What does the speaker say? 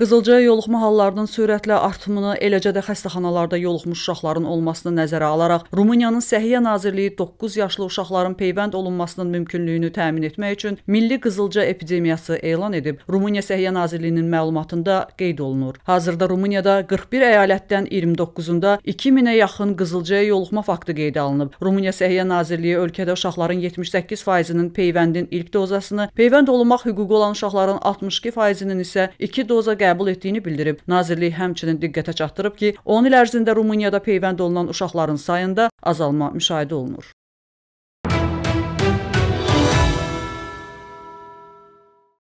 Qızılca yoluxma hallarının sürətlə artmını, eləcə də xəstəxanalarda yoluxmuş uşaqların olmasını nəzərə alaraq Rumıniyanın Səhiyyə Nazirliyi 9 yaşlı uşaqların peyvənd olunmasının mümkünlüyünü təmin etmək üçün milli qızılca epidemiyası elan edib. Rumıniya Səhiyyə Nazirliyinin məlumatında qeyd olunur. Hazırda Rumıniyada 41 əyalətdən 29-unda 2000-ə yaxın qızılcaya yoluxma faktı qeydə alınıb. Rumıniya Səhiyyə Nazirliyi ölkədə uşaqların 78%-nin peyvəndin ilk dozasını, peyvənd olunmaq hüququ olan uşaqların 62%-nin isə 2 doza qəbul etdiyini bildirib. Nazirlik həmçinin diqqətə çatdırıb ki, 10 il ərzində Rumuniyada peyvənd olunan uşaqların sayında azalma müşahidə olunur.